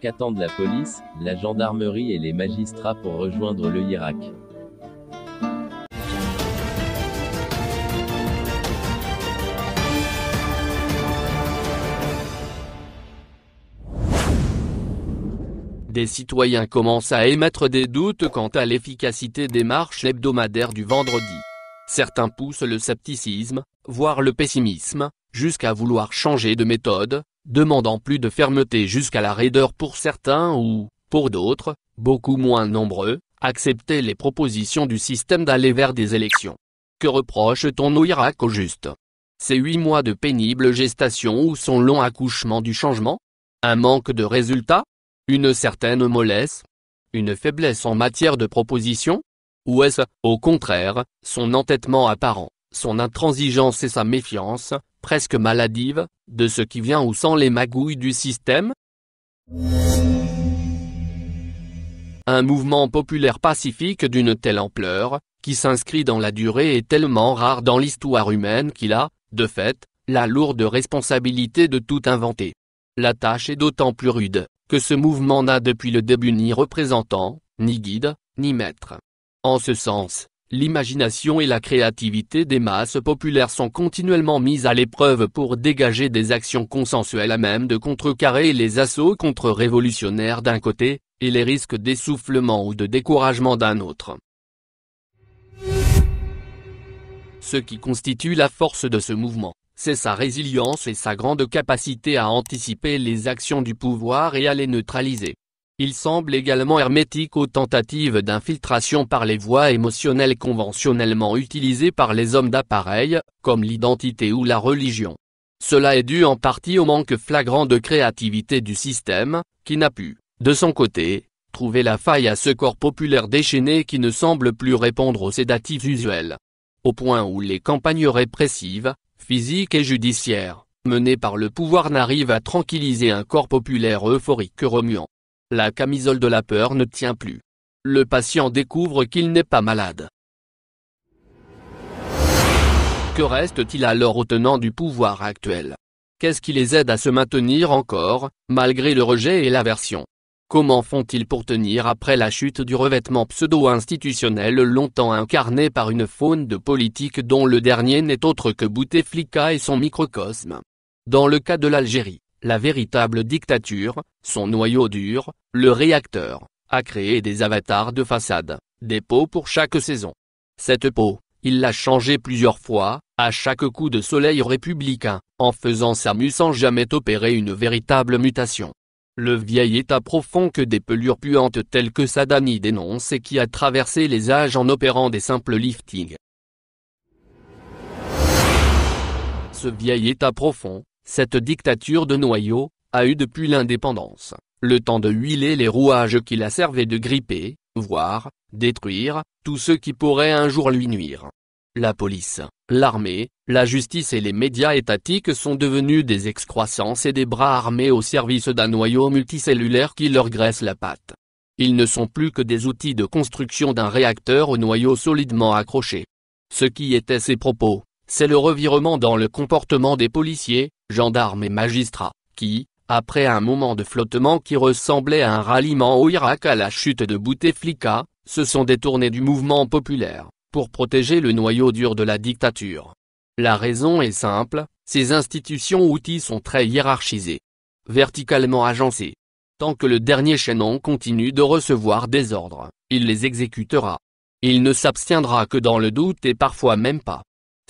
Qu'attendent la police, la gendarmerie et les magistrats pour rejoindre le Irak Des citoyens commencent à émettre des doutes quant à l'efficacité des marches hebdomadaires du vendredi. Certains poussent le scepticisme, voire le pessimisme, jusqu'à vouloir changer de méthode, demandant plus de fermeté jusqu'à la raideur pour certains ou, pour d'autres, beaucoup moins nombreux, accepter les propositions du système d'aller vers des élections. Que reproche-t-on au Irak au juste Ces huit mois de pénible gestation ou son long accouchement du changement Un manque de résultats Une certaine mollesse Une faiblesse en matière de propositions Ou est-ce, au contraire, son entêtement apparent, son intransigeance et sa méfiance, presque maladive, de ce qui vient ou sans les magouilles du système Un mouvement populaire pacifique d'une telle ampleur, qui s'inscrit dans la durée est tellement rare dans l'histoire humaine qu'il a, de fait, la lourde responsabilité de tout inventer. La tâche est d'autant plus rude, que ce mouvement n'a depuis le début ni représentant, ni guide, ni maître. En ce sens, L'imagination et la créativité des masses populaires sont continuellement mises à l'épreuve pour dégager des actions consensuelles à même de contrecarrer les assauts contre-révolutionnaires d'un côté, et les risques d'essoufflement ou de découragement d'un autre. Ce qui constitue la force de ce mouvement, c'est sa résilience et sa grande capacité à anticiper les actions du pouvoir et à les neutraliser. Il semble également hermétique aux tentatives d'infiltration par les voies émotionnelles conventionnellement utilisées par les hommes d'appareil, comme l'identité ou la religion. Cela est dû en partie au manque flagrant de créativité du système, qui n'a pu, de son côté, trouver la faille à ce corps populaire déchaîné qui ne semble plus répondre aux sédatifs usuels. Au point où les campagnes répressives, physiques et judiciaires, menées par le pouvoir n'arrivent à tranquilliser un corps populaire euphorique remuant. La camisole de la peur ne tient plus. Le patient découvre qu'il n'est pas malade. Que reste-t-il alors aux tenants du pouvoir actuel Qu'est-ce qui les aide à se maintenir encore, malgré le rejet et l'aversion Comment font-ils pour tenir après la chute du revêtement pseudo-institutionnel longtemps incarné par une faune de politique dont le dernier n'est autre que Bouteflika et son microcosme Dans le cas de l'Algérie, la véritable dictature, son noyau dur, le réacteur, a créé des avatars de façade, des peaux pour chaque saison. Cette peau, il l'a changée plusieurs fois, à chaque coup de soleil républicain, en faisant sa mue sans jamais opérer une véritable mutation. Le vieil état profond que des pelures puantes telles que Sadani dénonce et qui a traversé les âges en opérant des simples liftings. Ce vieil état profond, cette dictature de noyau, a eu depuis l'indépendance, le temps de huiler les rouages qui la servaient de gripper, voire, détruire, tous ceux qui pourraient un jour lui nuire. La police, l'armée, la justice et les médias étatiques sont devenus des excroissances et des bras armés au service d'un noyau multicellulaire qui leur graisse la patte. Ils ne sont plus que des outils de construction d'un réacteur au noyau solidement accroché. Ce qui était ses propos, c'est le revirement dans le comportement des policiers, gendarmes et magistrats, qui, après un moment de flottement qui ressemblait à un ralliement au Irak à la chute de Bouteflika, se sont détournés du mouvement populaire, pour protéger le noyau dur de la dictature. La raison est simple, ces institutions-outils sont très hiérarchisées. Verticalement agencées. Tant que le dernier chaînon continue de recevoir des ordres, il les exécutera. Il ne s'abstiendra que dans le doute et parfois même pas.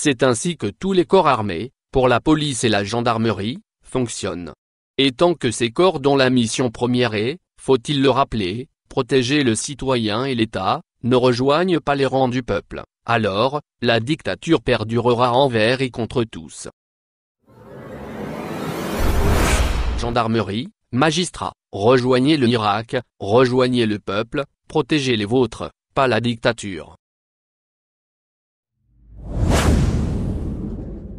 C'est ainsi que tous les corps armés, pour la police et la gendarmerie, fonctionnent. Et tant que ces corps dont la mission première est, faut-il le rappeler, protéger le citoyen et l'État, ne rejoignent pas les rangs du peuple, alors, la dictature perdurera envers et contre tous. Gendarmerie, magistrats, rejoignez le miracle, rejoignez le peuple, protégez les vôtres, pas la dictature.